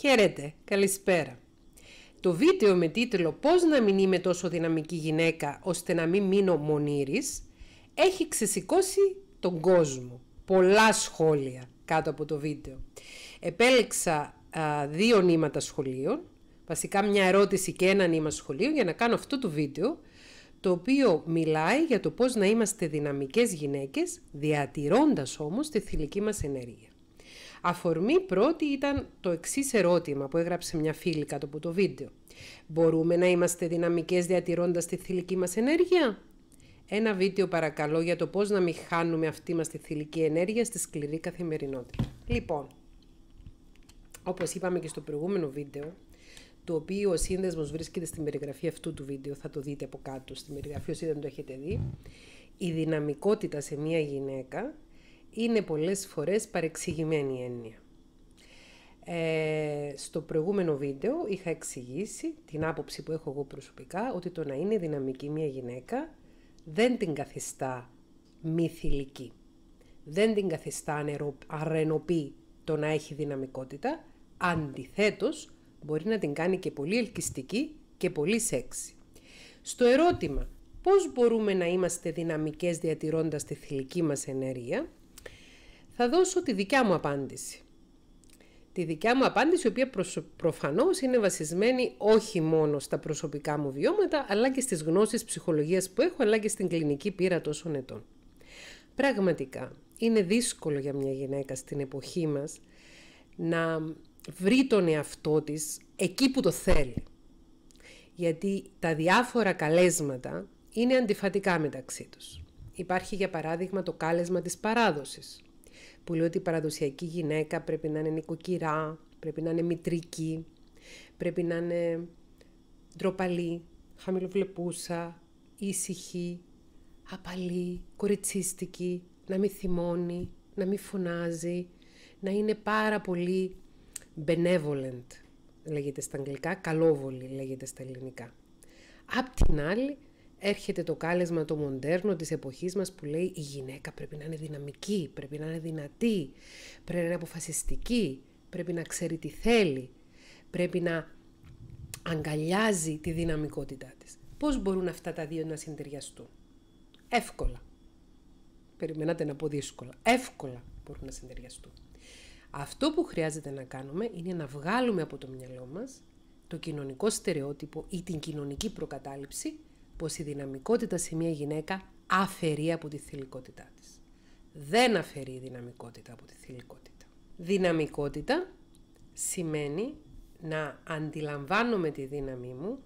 Χαίρετε, καλησπέρα. Το βίντεο με τίτλο «Πώς να μην είμαι τόσο δυναμική γυναίκα ώστε να μην μείνω μονήρης» έχει ξεσηκώσει τον κόσμο. Πολλά σχόλια κάτω από το βίντεο. Επέλεξα δύο νήματα σχολείων, βασικά μια ερώτηση και ένα νήμα σχολείου για να κάνω αυτό το βίντεο, το οποίο μιλάει για το πώς να είμαστε δυναμικές γυναίκες, διατηρώντας όμως τη θηλυκή μας ενέργεια. Αφορμή πρώτη ήταν το εξής ερώτημα που έγραψε μια φίλη κάτω από το βίντεο. Μπορούμε να είμαστε δυναμικές διατηρώντας τη θηλυκή μας ενέργεια? Ένα βίντεο παρακαλώ για το πώς να μην χάνουμε αυτή μας τη θηλυκή ενέργεια στη σκληρή καθημερινότητα. Λοιπόν, όπως είπαμε και στο προηγούμενο βίντεο, το οποίο ο σύνδεσμος βρίσκεται στην περιγραφή αυτού του βίντεο, θα το δείτε από κάτω στην περιγραφή όσοι δεν το έχετε δει. Η δυναμικότητα σε μία γυναίκα είναι πολλές φορές παρεξηγημένη έννοια. Ε, στο προηγούμενο βίντεο είχα εξηγήσει την άποψη που έχω εγώ προσωπικά ότι το να είναι δυναμική μια γυναίκα δεν την καθιστά μη θηλυκή. Δεν την καθιστά αρενοπή το να έχει δυναμικότητα. Αντιθέτως, μπορεί να την κάνει και πολύ ελκυστική και πολύ σεξι. Στο ερώτημα πώς μπορούμε να είμαστε δυναμικές διατηρώντας τη θηλυκή μας ενέργεια, θα δώσω τη δικιά μου απάντηση. Τη δικιά μου απάντηση, η οποία προφανώς είναι βασισμένη όχι μόνο στα προσωπικά μου βιώματα, αλλά και στις γνώσεις ψυχολογίας που έχω, αλλά και στην κλινική πείρα τόσων ετών. Πραγματικά, είναι δύσκολο για μια γυναίκα στην εποχή μας να βρει τον εαυτό της εκεί που το θέλει. Γιατί τα διάφορα καλέσματα είναι αντιφατικά μεταξύ τους. Υπάρχει για παράδειγμα το κάλεσμα της παράδοσης, που λέει ότι η παραδοσιακή γυναίκα πρέπει να είναι νοικοκυρά, πρέπει να είναι μητρική, πρέπει να είναι ντροπαλή, χαμηλοβλεπούσα, ήσυχη, απαλή, κοριτσίστικη, να μην θυμώνει, να μην φωνάζει, να είναι πάρα πολύ benevolent, λέγεται στα αγγλικά, καλόβολη λέγεται στα ελληνικά. Απ' την άλλη, έρχεται το κάλεσμα το μοντέρνο της εποχής μας που λέει η γυναίκα πρέπει να είναι δυναμική, πρέπει να είναι δυνατή, πρέπει να είναι αποφασιστική, πρέπει να ξέρει τι θέλει, πρέπει να αγκαλιάζει τη δυναμικότητά της. Πώς μπορούν αυτά τα δύο να συνδυαστούν, Εύκολα. Περιμένατε να πω δύσκολα. Εύκολα μπορούν να συνδυαστούν. Αυτό που χρειάζεται να κάνουμε είναι να βγάλουμε από το μυαλό μας το κοινωνικό στερεότυπο ή την κοινωνική προκατάληψη πως η δυναμικότητα σε μια γυναίκα αφαιρεί από τη θηλυκότητά της. Δεν αφαιρεί η δυναμικότητα από τη θηλυκότητα. Δυναμικότητα σημαίνει να αντιλαμβάνομαι τη δύναμή μου,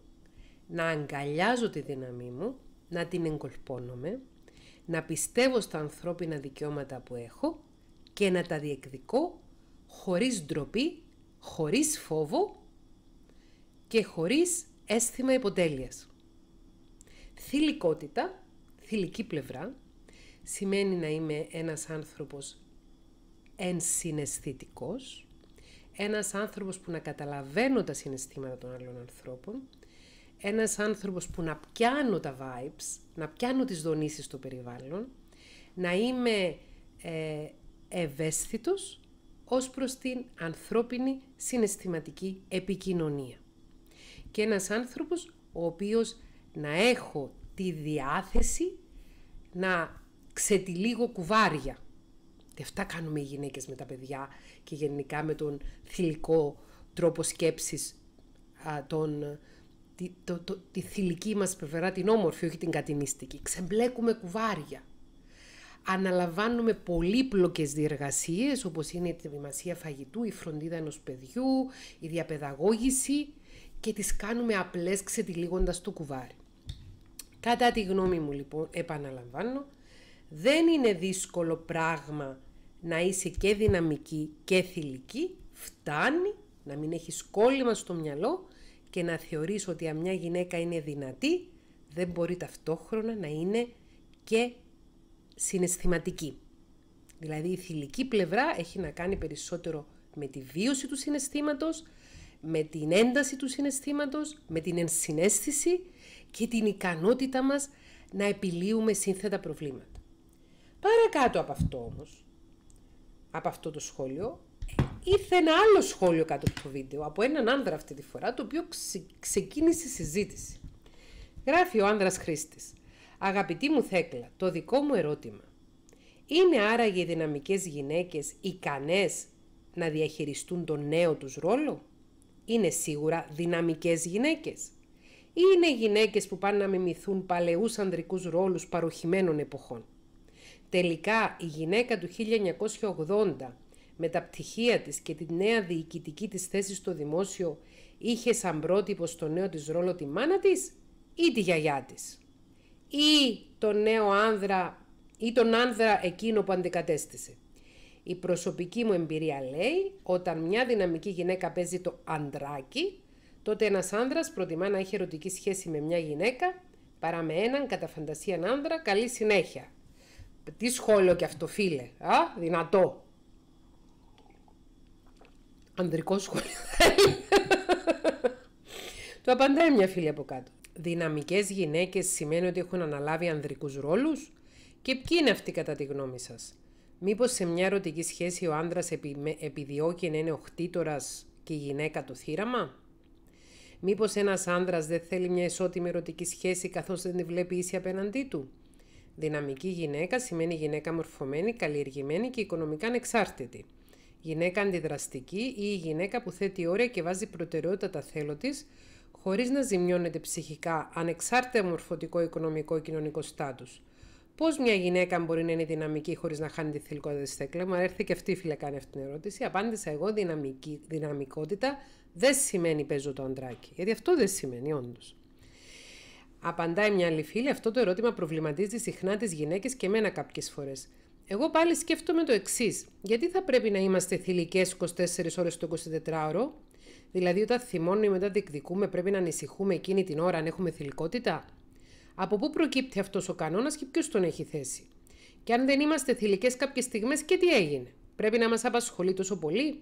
να αγκαλιάζω τη δύναμή μου, να την εγκολπώνομαι, να πιστεύω στα ανθρώπινα δικαιώματα που έχω και να τα διεκδικώ χωρίς ντροπή, χωρίς φόβο και χωρίς αίσθημα υποτέλειας. Θηλυκότητα, θηλυκή πλευρά, σημαίνει να είμαι ένας άνθρωπος ενσυναισθητικός, ένας άνθρωπος που να καταλαβαίνω τα συναισθήματα των άλλων ανθρώπων, ένας άνθρωπος που να πιάνω τα vibes, να πιάνω τις δονήσεις στο περιβάλλον, να είμαι ε, ευαίσθητος ως προς την ανθρώπινη συναισθηματική επικοινωνία. Και ένας άνθρωπος ο οποίος να έχω τη διάθεση να ξετυλίγω κουβάρια. Και αυτά κάνουμε οι γυναίκες με τα παιδιά και γενικά με τον θηλυκό τρόπο σκέψης, τη, το, μας την όμορφη, όχι την κατηνίστικη. Ξεμπλέκουμε κουβάρια. Αναλαμβάνουμε πολύπλοκες διεργασίες όπως είναι η ετοιμασία φαγητού, η φροντίδα ενός παιδιού, η διαπαιδαγώγηση και τις κάνουμε απλές ξετυλίγοντας το κουβάρι. Κατά τη γνώμη μου λοιπόν, επαναλαμβάνω, δεν είναι δύσκολο πράγμα να είσαι και δυναμική και θηλυκή, φτάνει να μην έχεις κόλλημα στο μυαλό και να θεωρείς ότι αν μια γυναίκα είναι δυνατή, δεν μπορεί ταυτόχρονα να είναι και συναισθηματική. Δηλαδή η θηλυκή πλευρά έχει να κάνει περισσότερο με τη βίωση του συναισθήματος, με την ένταση του συναισθήματος, με την ενσυναίσθηση και την ικανότητά μας να επιλύουμε σύνθετα προβλήματα. Παρακάτω από αυτό όμως, από αυτό το σχόλιο, ήρθε ένα άλλο σχόλιο κάτω από το βίντεο, από έναν άνδρα αυτή τη φορά, το οποίο ξε, ξεκίνησε συζήτηση. Γράφει ο άνδρας Χρήστης. Αγαπητή μου Θέκλα, το δικό μου ερώτημα. Είναι άραγε οι δυναμικές γυναίκες ικανές να διαχειριστούν τον νέο τους ρόλο? Είναι σίγουρα δυναμικές γυναίκες είναι γυναίκες που πάνε να μιμηθούν παλαιούς ανδρικούς ρόλους παροχημένων εποχών. Τελικά η γυναίκα του 1980 με τα πτυχία της και τη νέα διοικητική της θέση στο δημόσιο είχε σαν πρότυπο στο νέο της ρόλο τη μάνα της ή τη γιαγιά της ή τον νέο άνδρα ή τον άνδρα εκείνο που αντικατέστησε. Η προσωπική μου εμπειρία λέει όταν μια δυναμική γυναίκα παίζει το «ανδράκι» τότε ένας άνδρας προτιμά να έχει ερωτική σχέση με μια γυναίκα παρά με έναν κατά φαντασία άνδρα καλή συνέχεια. Τι σχόλιο και αυτό, φίλε. Α, δυνατό. Ανδρικό σχόλιο. Το απαντάει μια φίλη από κάτω. Δυναμικές γυναίκες σημαίνει ότι έχουν αναλάβει ανδρικούς ρόλους. Και ποιοι είναι αυτοί κατά τη γνώμη σας. Μήπως σε μια ερωτική σχέση ο άνδρας επιδιώκει να είναι ο χτήτορα και η γυναίκα το θύραμα. Μήπως ένας άντρα δεν θέλει μια ισότιμη ερωτική σχέση καθώς δεν τη βλέπει ίση απέναντί του. Δυναμική γυναίκα σημαίνει γυναίκα μορφωμένη, καλλιεργημένη και οικονομικά ανεξάρτητη. Γυναίκα αντιδραστική ή η γυναίκα που θέτει όρια και βάζει προτεραιότητα τα θέλω της, χωρίς να ζημιώνεται ψυχικά, ανεξάρτητα μορφωτικό, οικονομικό και κοινωνικό στάτους. Πώς μια γυναίκα μπορεί να είναι δυναμική χωρίς να χάνει τη θηλυκότητα της Μου έρθει και αυτή η αυτή την ερώτηση. Απάντησα εγώ δυναμική, δυναμικότητα δεν σημαίνει παίζω το αντράκι. Γιατί αυτό δεν σημαίνει, όντως. Απαντάει μια άλλη φίλη, αυτό το ερώτημα προβληματίζει συχνά τις γυναίκες και εμένα κάποιες φορές. Εγώ πάλι σκέφτομαι το εξής. Γιατί θα πρέπει να είμαστε θηλυκές 24 ώρες το 24ωρο, Δηλαδή, όταν θυμώνουμε ή μετά διεκδικούμε, πρέπει να ανησυχούμε εκείνη την ώρα αν έχουμε θηλυκότητα. Από πού προκύπτει αυτός ο κανόνας και ποιος τον έχει θέσει. Και αν δεν είμαστε θηλυκές κάποιες στιγμές, και τι έγινε. Πρέπει να μας απασχολεί τόσο πολύ.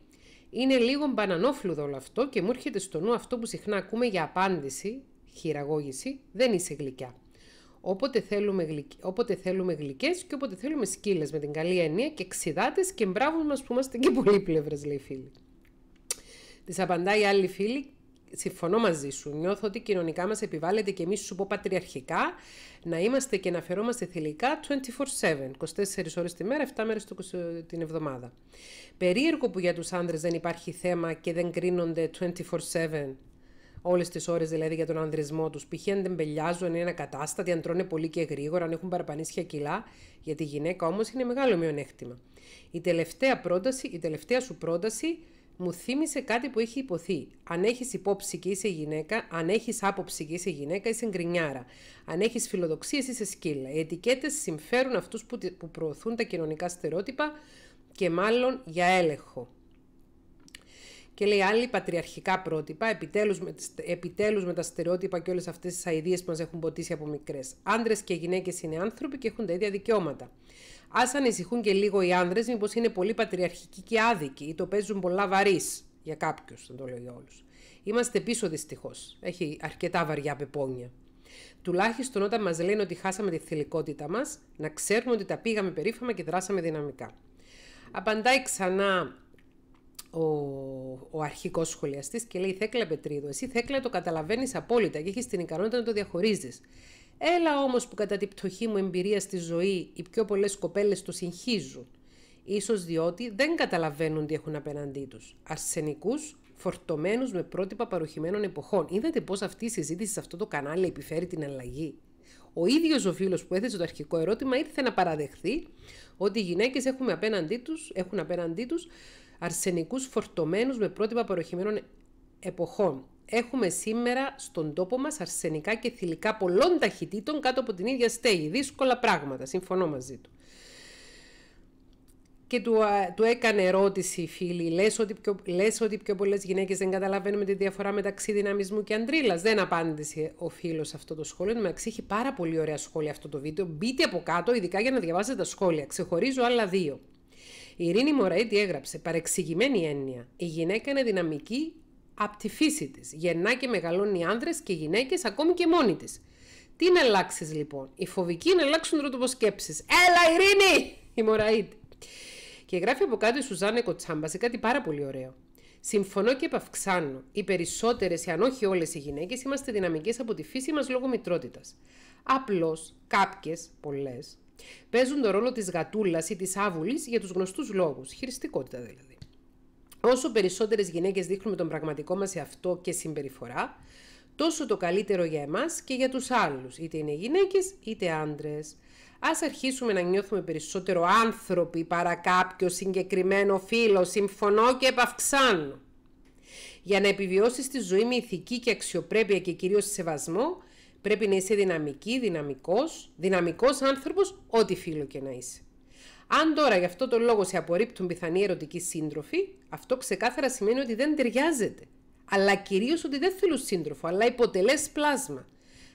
Είναι λίγο μπανανόφλουδο όλο αυτό και μου έρχεται στο νου αυτό που συχνά ακούμε για απάντηση, χειραγώγηση, δεν είσαι γλυκιά. Όποτε θέλουμε, γλυκ... όποτε θέλουμε γλυκές και όποτε θέλουμε σκύλες με την καλή έννοια και ξυδάτες και μπράβο μας που είμαστε και πολλοί πλευρές λέει φίλη. Της απαντάει άλλη φίλη συμφωνώ μαζί σου. Νιώθω ότι κοινωνικά μας επιβάλλεται και εμείς σου πω πατριαρχικά να είμαστε και να φερόμαστε θηλυκά 24-7, 24 ώρες τη μέρα, 7 24 ωρε τη μερα 7 μερε την εβδομάδα. Περίεργο που για τους άνδρες δεν υπάρχει θέμα και δεν κρίνονται 24-7 όλες τις ώρες δηλαδή για τον ανδρισμό τους. Π.χ. αν δεν μπελιάζουν, είναι κατάστατη, αν τρώνε πολύ και γρήγορα, αν έχουν παραπανίσια κιλά. Για τη γυναίκα όμως είναι μεγάλο μειονέκτημα. Η τελευταία, πρόταση, η τελευταία σου πρόταση μου θύμισε κάτι που έχει υποθεί. Αν έχεις υπόψη και είσαι γυναίκα, αν έχεις άποψη και είσαι γυναίκα, είσαι γκρινιάρα. Αν έχεις φιλοδοξίες, είσαι σκύλα. Οι ετικέτες συμφέρουν αυτούς που προωθούν τα κοινωνικά στερότυπα και μάλλον για έλεγχο. Και λέει άλλοι πατριαρχικά πρότυπα, επιτέλους με, επιτέλους με τα στερεότυπα και όλες αυτές τις αειδίες που μας έχουν ποτίσει από μικρές. Άντρες και γυναίκες είναι άνθρωποι και έχουν τα ίδια δικαιώματα. Ας ανησυχούν και λίγο οι άνδρες, μήπως είναι πολύ πατριαρχικοί και άδικοι ή το παίζουν πολλά βαρύς για κάποιους, δεν το λέω για όλους. Είμαστε πίσω δυστυχώς. Έχει αρκετά βαριά πεπόνια. Τουλάχιστον όταν μας λένε ότι χάσαμε τη θηλυκότητά μας, να ξέρουμε ότι τα πήγαμε περίφημα και δράσαμε δυναμικά. Απαντάει ξανά ο, ο αρχικός σχολιαστής και λέει: Θέκλα Πετρίδο, εσύ Θέκλα το καταλαβαίνεις απόλυτα και έχεις την ικανότητα να το διαχωρίζεις. Έλα όμως που κατά την πτωχή μου εμπειρία στη ζωή οι πιο πολλές κοπέλες το συγχύζουν. Ίσως διότι δεν καταλαβαίνουν τι έχουν απέναντί τους. Αρσενικούς φορτωμένους με πρότυπα παροχημένων εποχών. Είδατε πώς αυτή η συζήτηση σε αυτό το κανάλι επιφέρει την αλλαγή. Ο ίδιος ο φίλος που έθεσε το αρχικό ερώτημα ήρθε να παραδεχθεί ότι οι γυναίκες έχουν απέναντί τους αρσενικούς φορτωμένους με πρότυπα παροχημένων εποχών. Έχουμε σήμερα στον τόπο μας αρσενικά και θηλυκά πολλών ταχυτήτων κάτω από την ίδια στέγη. Δύσκολα πράγματα, συμφωνώ μαζί του. Και του, του έκανε ερώτηση, φίλοι, λες ότι, πιο, λες ότι πιο πολλές γυναίκες δεν καταλαβαίνουμε τη διαφορά μεταξύ δυναμισμού και αντρίλας. Δεν απάντησε ο φίλος αυτό το σχόλιο. με μεταξύ έχει πάρα πολύ ωραία σχόλια αυτό το βίντεο. Μπείτε από κάτω, ειδικά για να διαβάσετε τα σχόλια. Ξεχωρίζω άλλα δύο. Η Ειρήνη Μωραήτη έγραψε παρεξηγημένη έννοια. Η γυναίκα είναι δυναμική από τη φύση της, Γεννά και μεγαλώνει άνδρες και γυναίκες, ακόμη και μόνη της. Τι να αλλάξεις λοιπόν. Οι φοβικοί να αλλάξουν τρότοπο Έλα, Ειρήνη! Η Μωραήτη. Και γράφει από κάτω η Σουζάννα Κοτσάμπα σε κάτι πάρα πολύ ωραίο. Συμφωνώ και επαυξάνω. Οι περισσότερες, αν όχι όλες οι γυναίκες, είμαστε δυναμικές από τη φύση μας λόγω μητρότητας. Απλώς κάποιες, πολλές, παίζουν τον ρόλο της γατούλας ή της άβουλης για τους γνωστούς λόγους. Χειριστικότητα δηλαδή. Όσο περισσότερες γυναίκες δείχνουμε τον πραγματικό μας εαυτό και συμπεριφορά, τόσο το καλύτερο για εμάς και για τους άλλους, είτε είναι γυναίκες είτε άντρες. Ας αρχίσουμε να νιώθουμε περισσότερο άνθρωποι παρά κάποιο συγκεκριμένο φίλο, συμφωνώ και επαυξάνω. Για να επιβιώσεις τη ζωή με ηθική και αξιοπρέπεια και κυρίως σεβασμό, πρέπει να είσαι δυναμική, δυναμικός, δυναμικός άνθρωπος, ό,τι φίλο και να είσαι. Αν τώρα γι' αυτό το λόγο σε απορρίπτουν πιθανή ερωτική σύντροφη, αυτό ξεκάθαρα σημαίνει ότι δεν ταιριάζεται. Αλλά κυρίως ότι δεν θέλουν σύντροφο, αλλά υποτελές πλάσμα.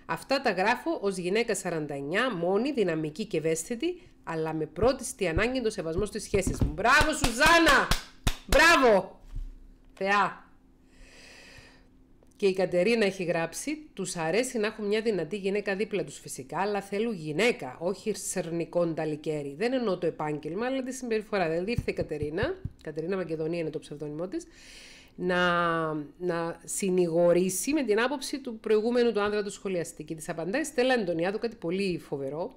Αυτά τα γράφω ως γυναίκα 49, μόνη, δυναμική και ευαίσθητη, αλλά με πρώτη στη ανάγκη το σεβασμό στις σχέσεις μου. Μπράβο, Σουζάνα! Μπράβο! Θεά! Και η Κατερίνα έχει γράψει, τους αρέσει να έχουν μια δυνατή γυναίκα δίπλα τους φυσικά, αλλά θέλουν γυναίκα, όχι σερνικό ταλικέρι. Δεν εννοώ το επάγγελμα, αλλά τη συμπεριφορά. Δηλαδή ήρθε η Κατερίνα, Κατερίνα Μακεδονία είναι το ψευδόνιμό της: να, να συνηγορήσει με την άποψη του προηγούμενου του άνδρα του σχολιαστή. Και της απαντάει Στέλλα Αντωνιάδου κάτι πολύ φοβερό.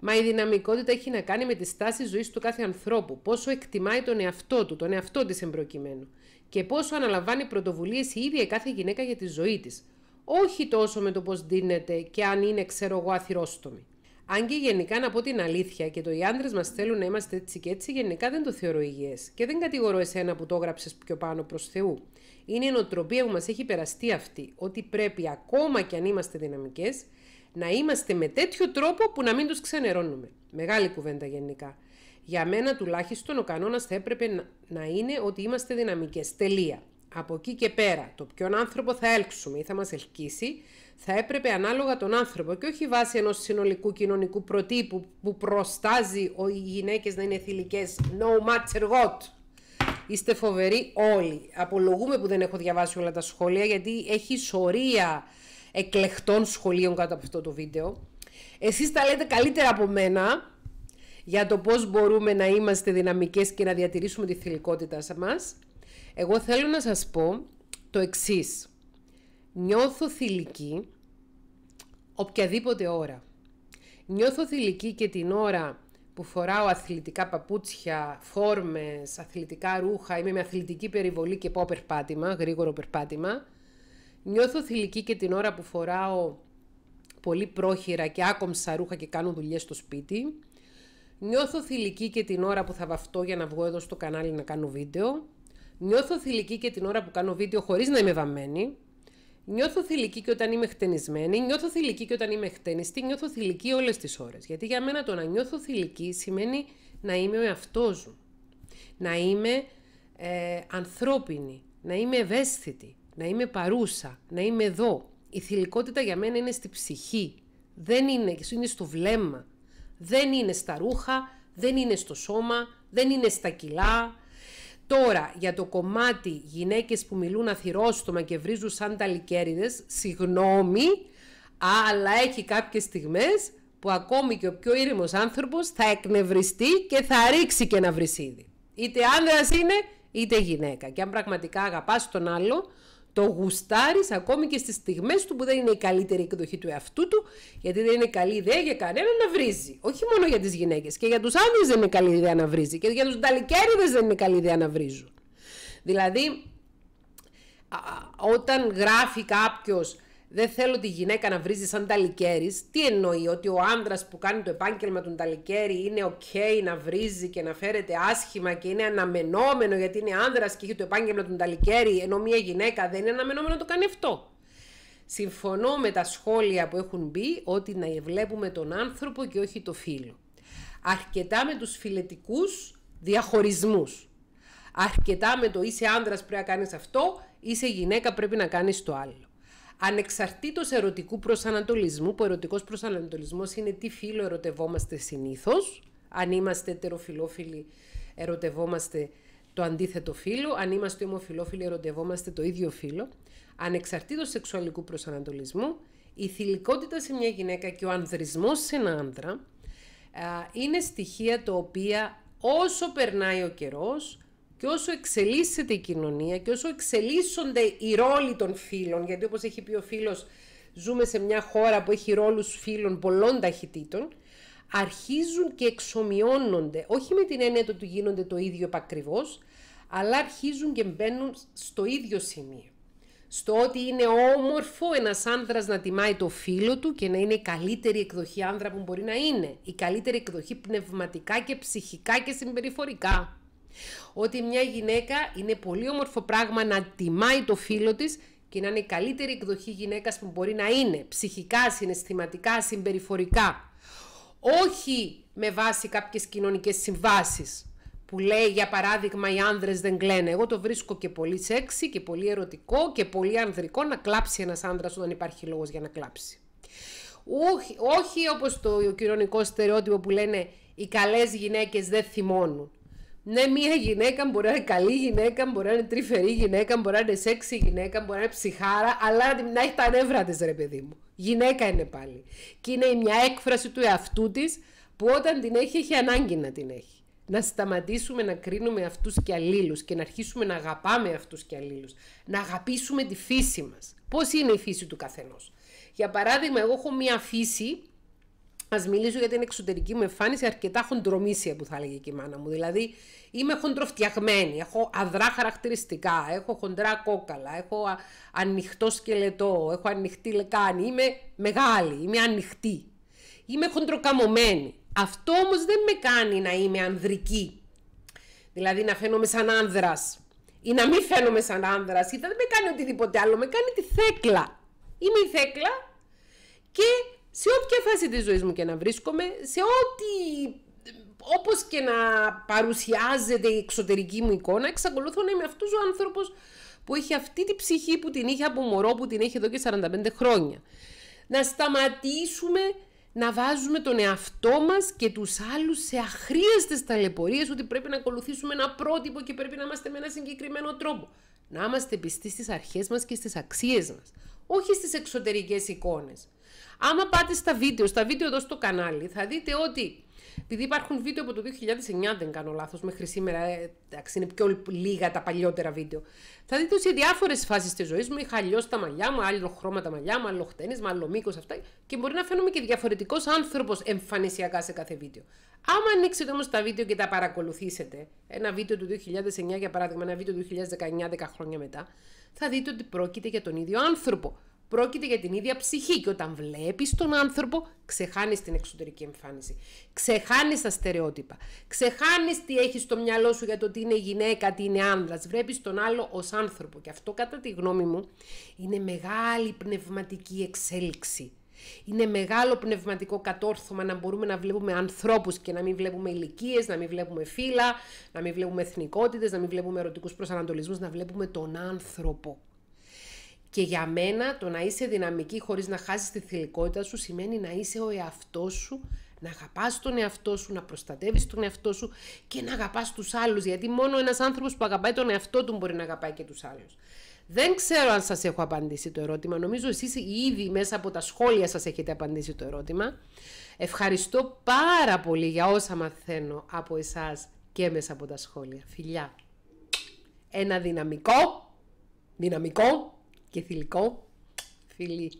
Μα η δυναμικότητα έχει να κάνει με τη στάση ζωής του κάθε ανθρώπου. Πόσο εκτιμάει τον εαυτό του, τον εαυτό της εμπροκειμένου και πόσο αναλαμβάνει πρωτοβουλίες η ίδια η κάθε γυναίκα για τη ζωή της, όχι τόσο με το πώς δίνεται και αν είναι, ξέρω εγώ, αθυρόστομη. Αν και γενικά να πω την αλήθεια και το οι άντρες μας θέλουν να είμαστε έτσι και έτσι, γενικά δεν το θεωρώ υγιές. Και δεν κατηγορώ εσένα που το έγραψες πιο πάνω προς Θεού. Είναι η νοοτροπία που μας έχει περαστεί αυτή, ότι πρέπει ακόμα κι αν είμαστε δυναμικές, να είμαστε με τέτοιο τρόπο που να μην τους ξενερώνουμε. Μεγάλη κουβέντα γενικά. Για μένα τουλάχιστον ο κανόνας θα έπρεπε να είναι ότι είμαστε δυναμικές. Τελεία. Από εκεί και πέρα, το ποιον άνθρωπο θα έλξουμε ή θα μας ελκύσει, θα έπρεπε ανάλογα τον άνθρωπο και όχι βάσει ενός συνολικού κοινωνικού προτύπου που προστάζει οι γυναίκες να είναι θηλυκές. no matter what. Είστε φοβεροί όλοι. Απολογούμε που δεν έχω διαβάσει όλα τα σχόλια γιατί έχει σωρία εκλεκτών σχολείων κάτω από αυτό το βίντεο. Εσείς τα λέτε καλύτερα από μένα, για το πώς μπορούμε να είμαστε δυναμικές και να διατηρήσουμε τη θηλυκότητα μας, εγώ θέλω να σας πω το εξής. Νιώθω θηλυκή οποιαδήποτε ώρα. Νιώθω θηλυκή και την ώρα που φοράω αθλητικά παπούτσια, φόρμες, αθλητικά ρούχα, είμαι με αθλητική περιβολή και πάω περπάτημα, γρήγορο περπάτημα. Νιώθω θηλυκή και την ώρα που φοράω πολύ πρόχειρα και άκομψα ρούχα και κάνω δουλειές στο σπίτι. Νιώθω θηλυκή και την ώρα που θα βαφτώ για να βγω εδώ στο κανάλι να κάνω βίντεο. Νιώθω θηλυκή και την ώρα που κάνω βίντεο χωρίς να είμαι βαμμένη. Νιώθω θηλυκή και όταν είμαι χτενισμένη, νιώθω θηλυκή και όταν είμαι χτενιστή, νιώθω θηλυκή όλες τις ώρες. Γιατί για μένα το να νιώθω θηλυκή σημαίνει να είμαι ο εαυτός μου, να είμαι ε, ανθρώπινη, να είμαι ευαίσθητη, να είμαι παρούσα, να είμαι εδώ. Η θηλυκότητα για μένα είναι στη ψυχή, δεν είναι, είναι στο βλέμμα, δεν είναι στα ρούχα, δεν είναι στο σώμα, δεν είναι στα κιλά. Τώρα, για το κομμάτι γυναίκες που μιλούν αθυρόστομα και βρίζουν σαν τα λικέριδες, συγγνώμη, αλλά έχει κάποιες στιγμές που ακόμη και ο πιο ήρεμος άνθρωπος θα εκνευριστεί και θα ρίξει και ένα βρυσίδι. Είτε άνδρας είναι, είτε γυναίκα. Και αν πραγματικά αγαπάς τον άλλο, το γουστάρεις ακόμη και στις στιγμές του που δεν είναι η καλύτερη εκδοχή του εαυτού του, γιατί δεν είναι καλή ιδέα για κανέναν να βρίζει. Όχι μόνο για τις γυναίκες, και για τους άνδρες δεν είναι καλή ιδέα να βρίζει, και για τους ταλικέριδες δεν είναι καλή ιδέα να βρίζουν. Δηλαδή, όταν γράφει κάποιος δεν θέλω τη γυναίκα να βρίζει σαν ταλικέρι. Τι εννοεί, ότι ο άντρας που κάνει το επάγγελμα του ταλικέρι είναι OK να βρίζει και να φέρεται άσχημα και είναι αναμενόμενο γιατί είναι άντρα και έχει το επάγγελμα του ταλικέρι, ενώ μια γυναίκα δεν είναι αναμενόμενο να το κάνει αυτό. Συμφωνώ με τα σχόλια που έχουν μπει ότι να βλέπουμε τον άνθρωπο και όχι το φίλο. Αρκετά με τους φιλετικούς διαχωρισμούς. Αρκετά με το είσαι άντρας πρέπει να κάνεις αυτό, είσαι γυναίκα πρέπει να κάνεις το άλλο. Ανεξαρτήτως ερωτικού προσανατολισμού, που ο ερωτικός προσανατολισμός είναι τι φίλο ερωτευόμαστε συνήθως, αν είμαστε ετεροφιλόφιλοι ερωτευόμαστε το αντίθετο φίλο, αν είμαστε ομοφιλόφιλοι ερωτευόμαστε το ίδιο φίλο, ανεξαρτήτως σεξουαλικού προσανατολισμού, η θηλυκότητα σε μια γυναίκα και ο ανδρισμός σε ένα άντρα είναι στοιχεία τα οποία όσο περνάει ο καιρός και όσο εξελίσσεται η κοινωνία και όσο εξελίσσονται οι ρόλοι των φίλων, γιατί όπως έχει πει ο φίλος, ζούμε σε μια χώρα που έχει ρόλους φίλων πολλών ταχυτήτων, αρχίζουν και εξομοιώνονται, όχι με την έννοια του γίνονται το ίδιο επακριβώς, αλλά αρχίζουν και μπαίνουν στο ίδιο σημείο. Στο ότι είναι όμορφο ένας άνδρας να τιμάει το φίλο του και να είναι η καλύτερη εκδοχή άνδρα που μπορεί να είναι. Η καλύτερη εκδοχή πνευματικά και ψυχικά και συμπεριφορικά. Ότι μια γυναίκα είναι πολύ όμορφο πράγμα να τιμάει το φίλο της και να είναι η καλύτερη εκδοχή γυναίκας που μπορεί να είναι, ψυχικά, συναισθηματικά, συμπεριφορικά. Όχι με βάση κάποιες κοινωνικές συμβάσεις που λέει για παράδειγμα οι άνδρες δεν κλαίνε. Εγώ το βρίσκω και πολύ σεξι και πολύ ερωτικό και πολύ ανδρικό να κλάψει ένας άνδρας όταν υπάρχει λόγος για να κλάψει. Όχι, όχι όπως το κοινωνικό στερεότυπο που λένε οι καλές γυναίκες δεν θυμώνουν. Ναι, μία γυναίκα μπορεί να είναι καλή γυναίκα, μπορεί να είναι τρυφερή γυναίκα, μπορεί να είναι σεξι γυναίκα, μπορεί να είναι ψυχάρα, αλλά να έχει τα νεύρα της, ρε παιδί μου. Γυναίκα είναι πάλι. Και είναι μια έκφραση του εαυτού της που όταν την έχει, έχει ανάγκη να την έχει. Να σταματήσουμε να κρίνουμε αυτούς και αλλήλους και να αρχίσουμε να αγαπάμε αυτούς και αλλήλους. Να αγαπήσουμε τη φύση μας. Πώς είναι η φύση του καθενός. Για παράδειγμα, εγώ έχω μία φύση Ας μιλήσω για την εξωτερική μου εμφάνιση, αρκετά χοντρομήσια που θα έλεγε και η μάνα μου. Δηλαδή, είμαι χοντροφτιαγμένη, έχω αδρά χαρακτηριστικά, έχω χοντρά κόκαλα, έχω ανοιχτό σκελετό, έχω ανοιχτή λεκάνη. Είμαι μεγάλη, είμαι ανοιχτή. Είμαι χοντροκαμωμένη. Αυτό όμως δεν με κάνει να είμαι ανδρική. Δηλαδή να φαίνομαι σαν άνδρας ή να μην φαίνομαι σαν άνδρας ή δεν με κάνει οτιδήποτε άλλο. Με κάνει τη θέκλα. Είμαι η θέκλα και σε όποια φάση της ζωής μου και να βρίσκομαι, σε ό,τι όπως και να παρουσιάζεται η εξωτερική μου εικόνα, εξακολουθώ να είμαι αυτός ο άνθρωπος που έχει αυτή τη ψυχή που την είχε από μωρό, που την έχει εδώ και 45 χρόνια. Να σταματήσουμε να βάζουμε τον εαυτό μας και τους άλλους σε αχρίαστες ταλαιπωρίες ότι πρέπει να ακολουθήσουμε ένα πρότυπο και πρέπει να είμαστε με ένα συγκεκριμένο τρόπο. Να είμαστε πιστοί στις αρχές μας και στις αξίες μας, όχι στις εξωτερικές εικόνες. Άμα πάτε στα βίντεο, στα βίντεο εδώ στο κανάλι, θα δείτε ότι επειδή υπάρχουν βίντεο από το 2009, δεν κάνω λάθος, μέχρι σήμερα, ε, εντάξει, είναι πιο λίγα τα παλιότερα βίντεο. Θα δείτε ότι σε διάφορες φάσεις της ζωής μου είχα αλλιώς τα μαλλιά μου, άλλο χρώμα τα μαλλιά μου, άλλο χτένισμα, άλλο μήκος, αυτά. Και μπορεί να φαίνομαι και διαφορετικός άνθρωπος εμφανισιακά σε κάθε βίντεο. Άμα ανοίξετε όμως τα βίντεο και τα παρακολουθήσετε, ένα βίντεο του 2009 για παράδειγμα, ένα βίντεο του 2019, 10 χρόνια μετά, θα δείτε ότι πρόκειται για τον ίδιο άνθρωπο πρόκειται για την ίδια ψυχή και όταν βλέπεις τον άνθρωπο ξεχάνεις την εξωτερική εμφάνιση, ξεχάνεις τα στερεότυπα, ξεχάνεις τι έχει στο μυαλό σου για το τι είναι γυναίκα, τι είναι άνδρας, βλέπεις τον άλλο ως άνθρωπο και αυτό κατά τη γνώμη μου είναι μεγάλη πνευματική εξέλιξη. Είναι μεγάλο πνευματικό κατόρθωμα να μπορούμε να βλέπουμε ανθρώπους και να μην βλέπουμε ηλικίες, να μην βλέπουμε φύλλα, να μην βλέπουμε εθνικότητες, να μην βλέπουμε ερωτικούς προσανατολισμούς, να βλέπουμε τον άνθρωπο. Και για μένα το να είσαι δυναμική χωρίς να χάσεις τη θηλυκότητα σου σημαίνει να είσαι ο εαυτός σου, να αγαπάς τον εαυτό σου, να προστατεύεις τον εαυτό σου και να αγαπάς τους άλλους. Γιατί μόνο ένας άνθρωπος που αγαπάει τον εαυτό του μπορεί να αγαπάει και τους άλλους. Δεν ξέρω αν σας έχω απαντήσει το ερώτημα. Νομίζω εσείς ήδη μέσα από τα σχόλια σας έχετε απαντήσει το ερώτημα. Ευχαριστώ πάρα πολύ για όσα μαθαίνω από εσάς και μέσα από τα σχόλια. Φιλιά. Ένα δυναμικό, δυναμικό και θηλυκό φιλί.